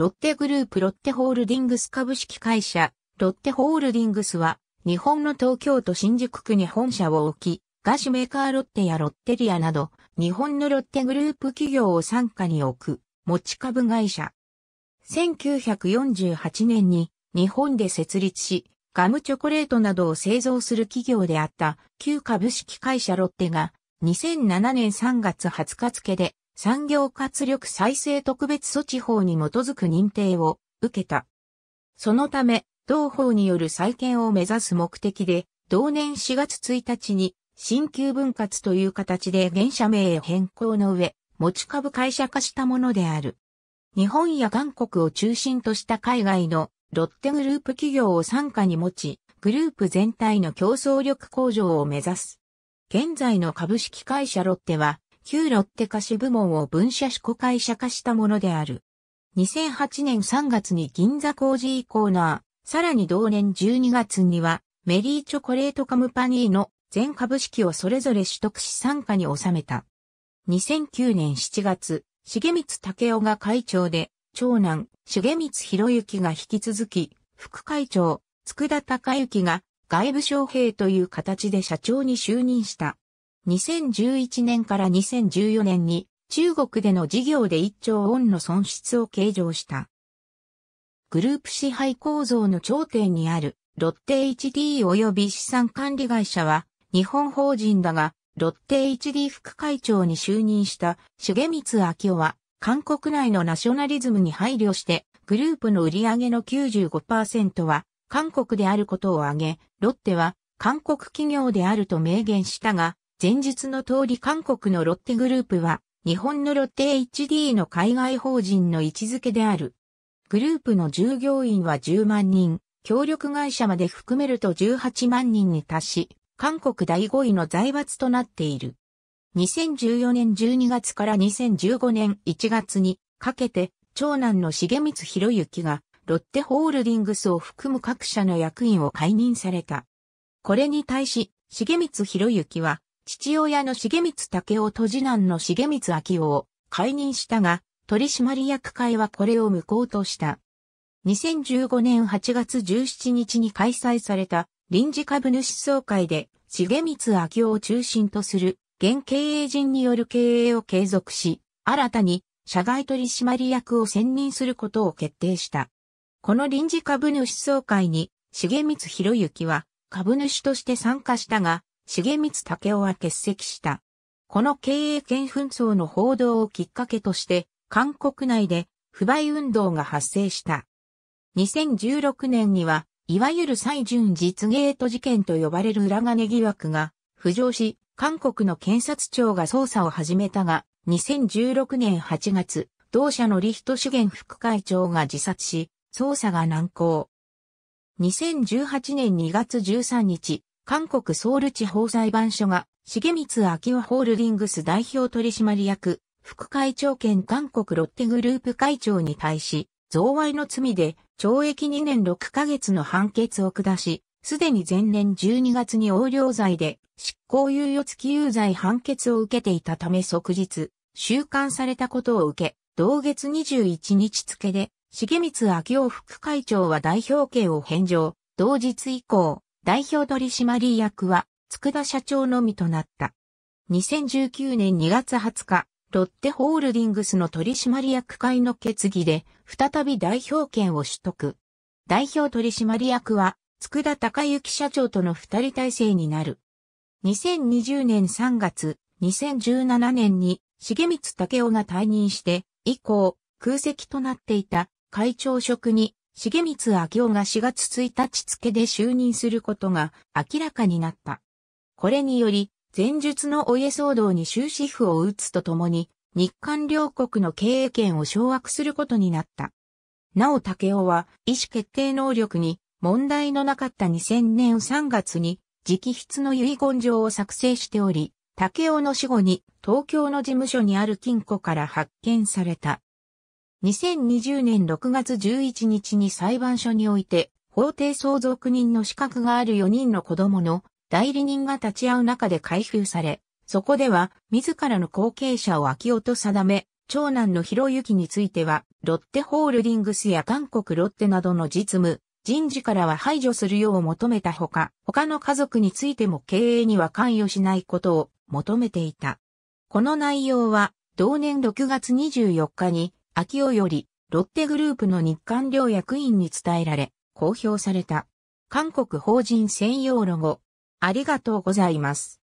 ロッテグループロッテホールディングス株式会社、ロッテホールディングスは、日本の東京都新宿区に本社を置き、菓子メーカーロッテやロッテリアなど、日本のロッテグループ企業を傘下に置く、持ち株会社。1948年に日本で設立し、ガムチョコレートなどを製造する企業であった旧株式会社ロッテが2007年3月20日付で産業活力再生特別措置法に基づく認定を受けた。そのため、同法による再建を目指す目的で、同年4月1日に、新旧分割という形で現社名へ変更の上、持ち株会社化したものである。日本や韓国を中心とした海外のロッテグループ企業を傘下に持ち、グループ全体の競争力向上を目指す。現在の株式会社ロッテは、旧ロッテ菓子部門を分社子会社化したものである。2008年3月に銀座工事コーナー、さらに同年12月には、メリーチョコレートカムパニーの全株式をそれぞれ取得し参加に収めた。2009年7月、重光武夫が会長で、長男、重光博之が引き続き、副会長、佃隆之が外部将兵という形で社長に就任した。2011年から2014年に中国での事業で1兆ウォンの損失を計上した。グループ支配構造の頂点にあるロッテ HD 及び資産管理会社は日本法人だが、ロッテ HD 副会長に就任した重光明夫は韓国内のナショナリズムに配慮してグループの売上の95%は韓国であることを挙げ、ロッテは韓国企業であると明言したが、前述の通り韓国のロッテグループは、日本のロッテ HD の海外法人の位置づけである。グループの従業員は10万人、協力会社まで含めると18万人に達し、韓国第5位の財閥となっている。2014年12月から2015年1月にかけて、長男の重光博之が、ロッテホールディングスを含む各社の役員を解任された。これに対し、重光博之は、父親の重光武夫と次男の重光昭夫を解任したが、取締役会はこれを無効とした。2015年8月17日に開催された臨時株主総会で、重光昭夫を中心とする現経営陣による経営を継続し、新たに社外取締役を選任することを決定した。この臨時株主総会に、重光博之は株主として参加したが、重光武雄は欠席した。この経営権紛争の報道をきっかけとして、韓国内で不買運動が発生した。2016年には、いわゆる最順実ゲート事件と呼ばれる裏金疑惑が浮上し、韓国の検察庁が捜査を始めたが、2016年8月、同社のリヒト資源副会長が自殺し、捜査が難航。2018年2月13日、韓国ソウル地方裁判所が、重光昭夫ホールディングス代表取締役、副会長兼韓国ロッテグループ会長に対し、贈賄の罪で懲役2年6ヶ月の判決を下し、すでに前年12月に横領罪で執行猶予付き有罪判決を受けていたため即日、収監されたことを受け、同月21日付で、重光昭夫副会長は代表権を返上、同日以降、代表取締役は、佃社長のみとなった。2019年2月20日、ロッテホールディングスの取締役会の決議で、再び代表権を取得。代表取締役は、佃隆之社長との二人体制になる。2020年3月、2017年に、重光武雄が退任して、以降、空席となっていた会長職に重光明夫が4月1日付で就任することが明らかになった。これにより、前述のお家騒動に終止符を打つとともに、日韓両国の経営権を掌握することになった。なお竹雄は、意思決定能力に問題のなかった2000年3月に、直筆の遺言状を作成しており、竹雄の死後に東京の事務所にある金庫から発見された。2020年6月11日に裁判所において、法廷相続人の資格がある4人の子供の代理人が立ち会う中で開封され、そこでは自らの後継者を秋夫と定め、長男の博之については、ロッテホールディングスや韓国ロッテなどの実務、人事からは排除するよう求めたほか、他の家族についても経営には関与しないことを求めていた。この内容は、同年6月24日に、秋尾より、ロッテグループの日韓両役員に伝えられ、公表された。韓国法人専用ロゴ。ありがとうございます。